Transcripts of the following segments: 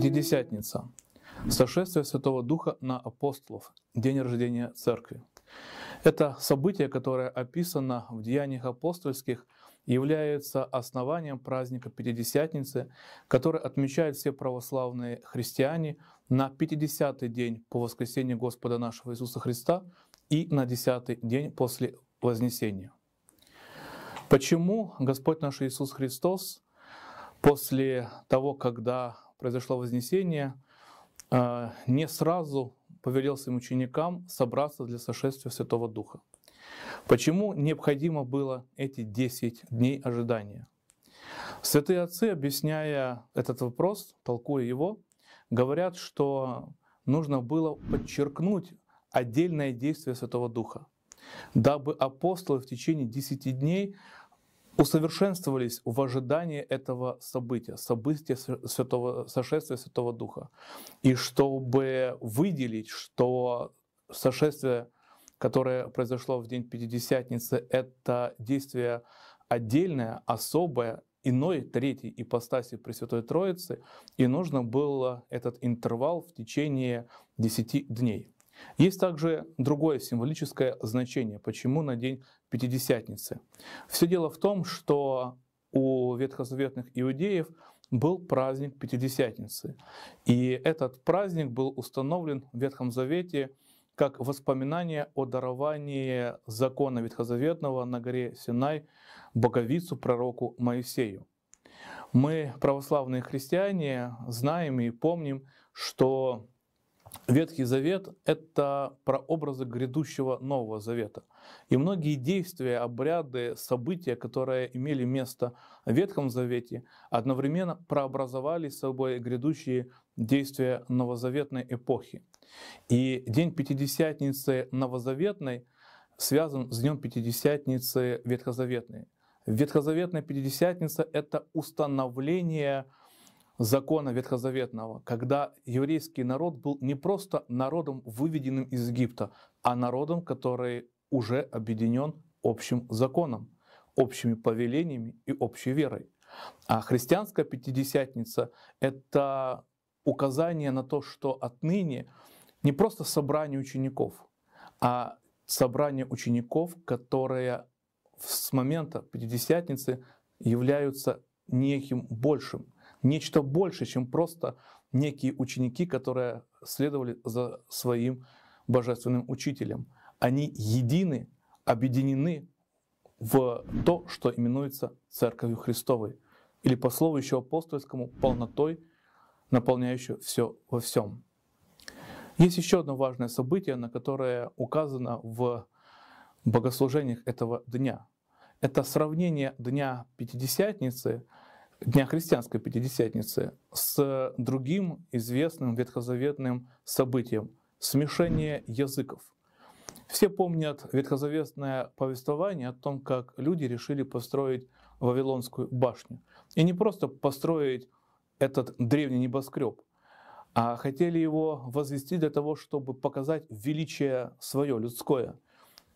Пятидесятница. Сошествие Святого Духа на апостолов. День рождения Церкви. Это событие, которое описано в Деяниях апостольских, является основанием праздника Пятидесятницы, который отмечают все православные христиане на 50-й день по воскресению Господа нашего Иисуса Христа и на 10-й день после Вознесения. Почему Господь наш Иисус Христос после того, когда произошло вознесение, а, не сразу повелел своим ученикам собраться для сошествия Святого Духа. Почему необходимо было эти 10 дней ожидания? Святые отцы, объясняя этот вопрос, толкуя его, говорят, что нужно было подчеркнуть отдельное действие Святого Духа, дабы апостолы в течение 10 дней усовершенствовались в ожидании этого события, события святого, сошествия Святого Духа. И чтобы выделить, что сошествие, которое произошло в день Пятидесятницы, это действие отдельное, особое, иной третьей ипостаси Пресвятой Троицы, и нужно было этот интервал в течение 10 дней. Есть также другое символическое значение, почему на день Пятидесятницы. Все дело в том, что у ветхозаветных иудеев был праздник Пятидесятницы. И этот праздник был установлен в Ветхом Завете как воспоминание о даровании закона Ветхозаветного на горе Синай боговицу пророку Моисею. Мы, православные христиане, знаем и помним, что Ветхий Завет — это прообразы грядущего Нового Завета. И многие действия, обряды, события, которые имели место в Ветхом Завете, одновременно прообразовали собой грядущие действия новозаветной эпохи. И День Пятидесятницы новозаветной связан с Днем Пятидесятницы Ветхозаветной. Ветхозаветная Пятидесятница — это установление закона ветхозаветного, когда еврейский народ был не просто народом, выведенным из Египта, а народом, который уже объединен общим законом, общими повелениями и общей верой. А христианская пятидесятница — это указание на то, что отныне не просто собрание учеников, а собрание учеников, которые с момента Пятидесятницы являются неким большим — нечто больше, чем просто некие ученики, которые следовали за своим божественным учителем. Они едины, объединены в то, что именуется Церковью Христовой, или по слову еще апостольскому, полнотой, наполняющей все во всем. Есть еще одно важное событие, на которое указано в богослужениях этого дня. Это сравнение Дня Пятидесятницы – Дня христианской Пятидесятницы с другим известным ветхозаветным событием — смешение языков. Все помнят ветхозаветное повествование о том, как люди решили построить Вавилонскую башню. И не просто построить этот древний небоскреб, а хотели его возвести для того, чтобы показать величие свое, людское,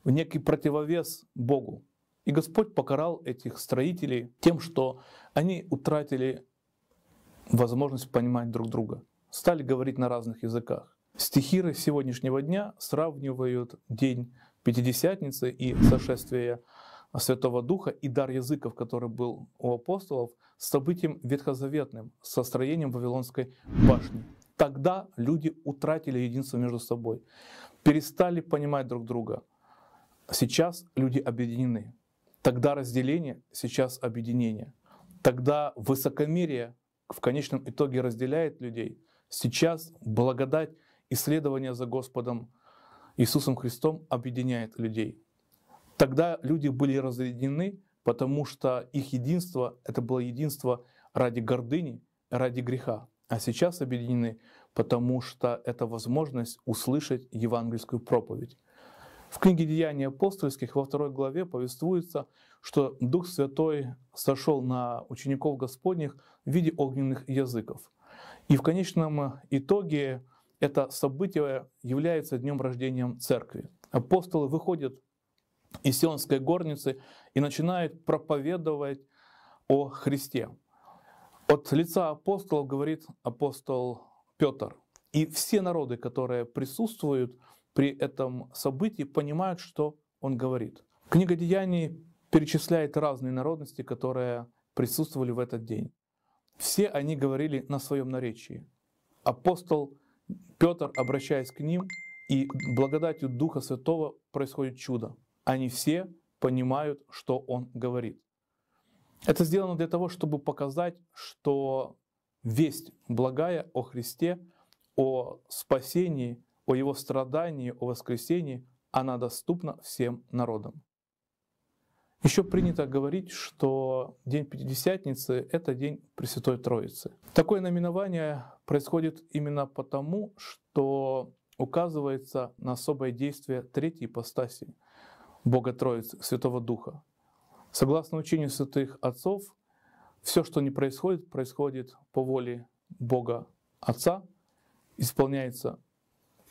в некий противовес Богу, и Господь покарал этих строителей тем, что они утратили возможность понимать друг друга, стали говорить на разных языках. Стихиры сегодняшнего дня сравнивают день Пятидесятницы и сошествие Святого Духа и дар языков, который был у апостолов, с событием ветхозаветным, со строением Вавилонской башни. Тогда люди утратили единство между собой, перестали понимать друг друга. Сейчас люди объединены. Тогда разделение, сейчас объединение. Тогда высокомерие в конечном итоге разделяет людей. Сейчас благодать исследования за Господом Иисусом Христом объединяет людей. Тогда люди были разъединены, потому что их единство — это было единство ради гордыни, ради греха. А сейчас объединены, потому что это возможность услышать евангельскую проповедь. В книге «Деяния апостольских» во второй главе повествуется, что Дух Святой сошел на учеников Господних в виде огненных языков. И в конечном итоге это событие является днем рождения церкви. Апостолы выходят из Сионской горницы и начинают проповедовать о Христе. От лица апостолов говорит апостол Петр. И все народы, которые присутствуют, при этом событии понимают, что он говорит. Книга Деяний перечисляет разные народности, которые присутствовали в этот день. Все они говорили на своем наречии. Апостол Петр, обращаясь к ним, и благодатью Духа Святого происходит чудо. Они все понимают, что он говорит. Это сделано для того, чтобы показать, что весть благая о Христе, о спасении о его страдании, о воскресении, она доступна всем народам. Еще принято говорить, что День Пятидесятницы — это День Пресвятой Троицы. Такое наименование происходит именно потому, что указывается на особое действие третьей ипостаси Бога Троицы, Святого Духа. Согласно учению святых отцов, все, что не происходит, происходит по воле Бога Отца, исполняется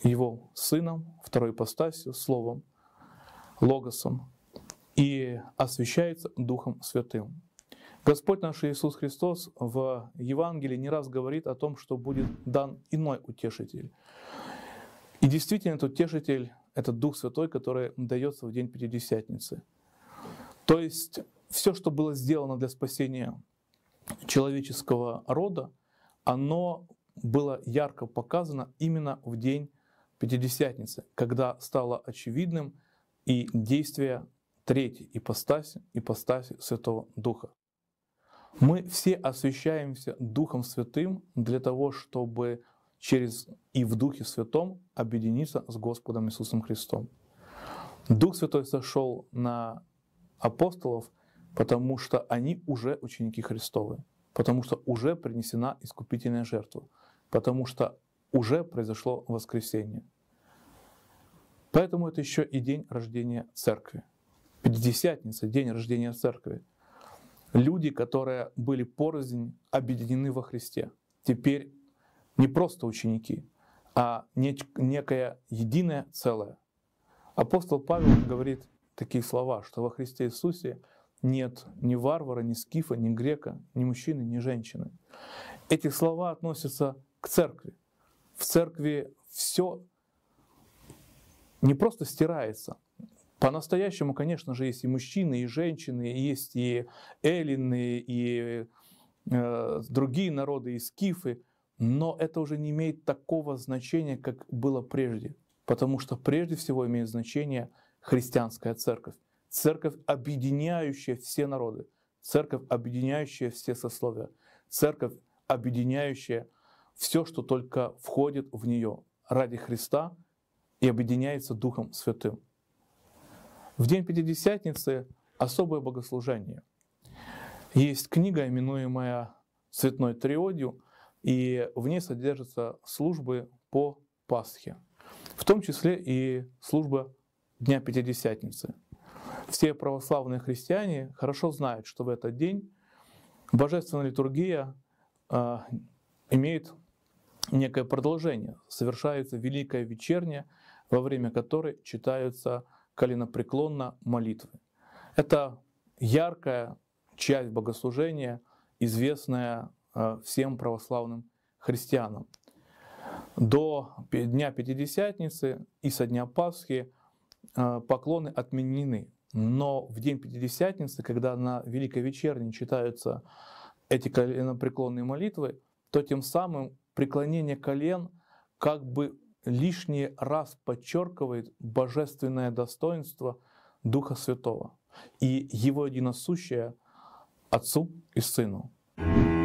его Сыном, второй ипостасью, Словом, Логосом, и освящается Духом Святым. Господь наш Иисус Христос в Евангелии не раз говорит о том, что будет дан иной утешитель. И действительно, этот утешитель — это Дух Святой, который дается в день Пятидесятницы. То есть все, что было сделано для спасения человеческого рода, оно было ярко показано именно в день Пятидесятницы, когда стало очевидным и действие третьей ипостаси, ипостаси Святого Духа. Мы все освящаемся Духом Святым для того, чтобы через и в Духе Святом объединиться с Господом Иисусом Христом. Дух Святой сошел на апостолов, потому что они уже ученики Христовы, потому что уже принесена искупительная жертва, потому что уже произошло воскресение. Поэтому это еще и день рождения церкви. Пятидесятница, день рождения церкви. Люди, которые были порознь, объединены во Христе. Теперь не просто ученики, а некое единое целое. Апостол Павел говорит такие слова, что во Христе Иисусе нет ни варвара, ни скифа, ни грека, ни мужчины, ни женщины. Эти слова относятся к церкви в церкви все не просто стирается. По-настоящему, конечно же, есть и мужчины, и женщины, и есть и эллины, и э, другие народы, и скифы, но это уже не имеет такого значения, как было прежде, потому что прежде всего имеет значение христианская церковь, церковь, объединяющая все народы, церковь, объединяющая все сословия, церковь, объединяющая все, что только входит в нее ради Христа и объединяется Духом Святым. В день Пятидесятницы особое богослужение. Есть книга, именуемая «Цветной триодью», и в ней содержатся службы по Пасхе, в том числе и служба Дня Пятидесятницы. Все православные христиане хорошо знают, что в этот день божественная литургия а, имеет некое продолжение. Совершается Великая Вечерня, во время которой читаются коленопреклонно молитвы. Это яркая часть богослужения, известная э, всем православным христианам. До Дня Пятидесятницы и со Дня Пасхи э, поклоны отменены. Но в День Пятидесятницы, когда на Великой Вечерне читаются эти коленопреклонные молитвы, то тем самым преклонение колен как бы лишний раз подчеркивает божественное достоинство Духа Святого и Его единосущее Отцу и Сыну. thank you